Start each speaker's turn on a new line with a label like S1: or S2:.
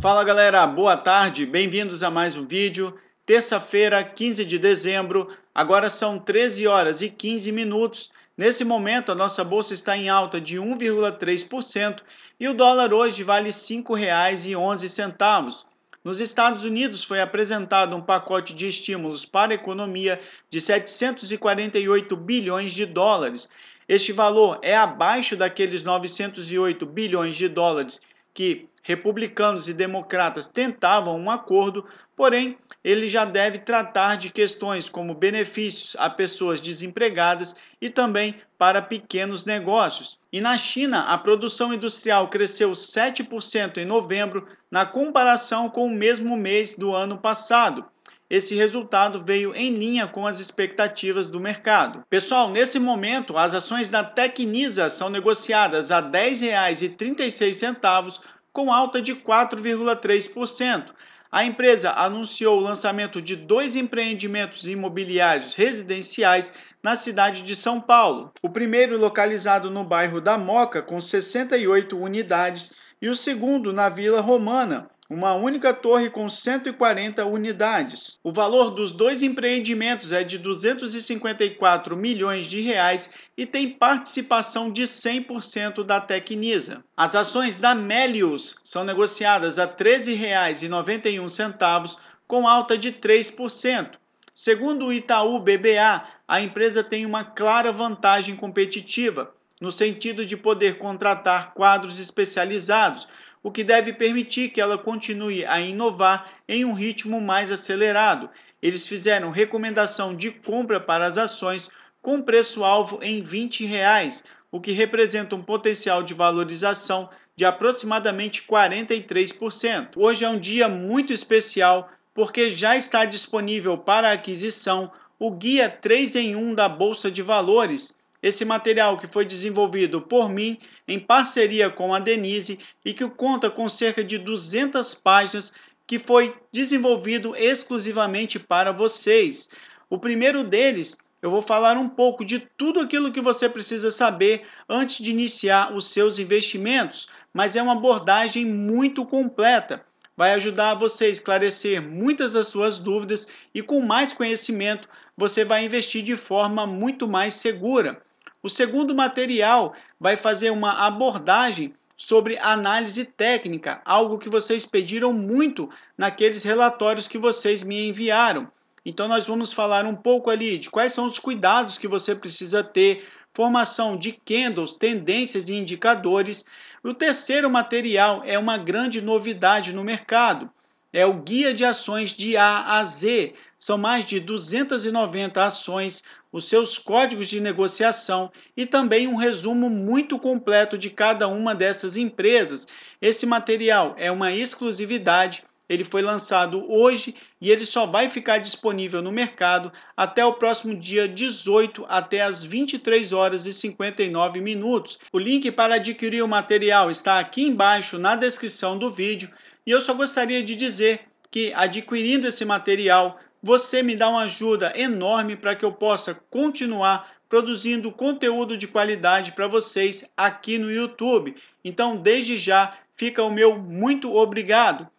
S1: Fala galera, boa tarde, bem-vindos a mais um vídeo. Terça-feira, 15 de dezembro, agora são 13 horas e 15 minutos. Nesse momento, a nossa bolsa está em alta de 1,3% e o dólar hoje vale R$ 5,11. Nos Estados Unidos foi apresentado um pacote de estímulos para a economia de 748 bilhões de dólares. Este valor é abaixo daqueles 908 bilhões de dólares que republicanos e democratas tentavam um acordo, porém ele já deve tratar de questões como benefícios a pessoas desempregadas e também para pequenos negócios. E na China, a produção industrial cresceu 7% em novembro, na comparação com o mesmo mês do ano passado. Esse resultado veio em linha com as expectativas do mercado. Pessoal, nesse momento, as ações da Tecnisa são negociadas a R$ 10,36, com alta de 4,3%. A empresa anunciou o lançamento de dois empreendimentos imobiliários residenciais na cidade de São Paulo. O primeiro, localizado no bairro da Moca, com 68 unidades, e o segundo, na Vila Romana, uma única torre com 140 unidades. O valor dos dois empreendimentos é de 254 milhões de reais e tem participação de 100% da Tecnisa. As ações da Melius são negociadas a R$ 13,91 com alta de 3%. Segundo o Itaú BBA, a empresa tem uma clara vantagem competitiva no sentido de poder contratar quadros especializados o que deve permitir que ela continue a inovar em um ritmo mais acelerado. Eles fizeram recomendação de compra para as ações com preço-alvo em R$ 20, reais, o que representa um potencial de valorização de aproximadamente 43%. Hoje é um dia muito especial porque já está disponível para aquisição o Guia 3 em 1 da Bolsa de Valores, esse material que foi desenvolvido por mim em parceria com a Denise e que conta com cerca de 200 páginas que foi desenvolvido exclusivamente para vocês. O primeiro deles eu vou falar um pouco de tudo aquilo que você precisa saber antes de iniciar os seus investimentos, mas é uma abordagem muito completa. Vai ajudar você a esclarecer muitas das suas dúvidas e, com mais conhecimento, você vai investir de forma muito mais segura. O segundo material vai fazer uma abordagem sobre análise técnica, algo que vocês pediram muito naqueles relatórios que vocês me enviaram. Então nós vamos falar um pouco ali de quais são os cuidados que você precisa ter, formação de candles, tendências e indicadores. O terceiro material é uma grande novidade no mercado. É o guia de ações de A a Z. São mais de 290 ações, os seus códigos de negociação e também um resumo muito completo de cada uma dessas empresas. Esse material é uma exclusividade ele foi lançado hoje e ele só vai ficar disponível no mercado até o próximo dia 18 até as 23 horas e 59 minutos. O link para adquirir o material está aqui embaixo na descrição do vídeo. E eu só gostaria de dizer que adquirindo esse material, você me dá uma ajuda enorme para que eu possa continuar produzindo conteúdo de qualidade para vocês aqui no YouTube. Então, desde já, fica o meu muito obrigado.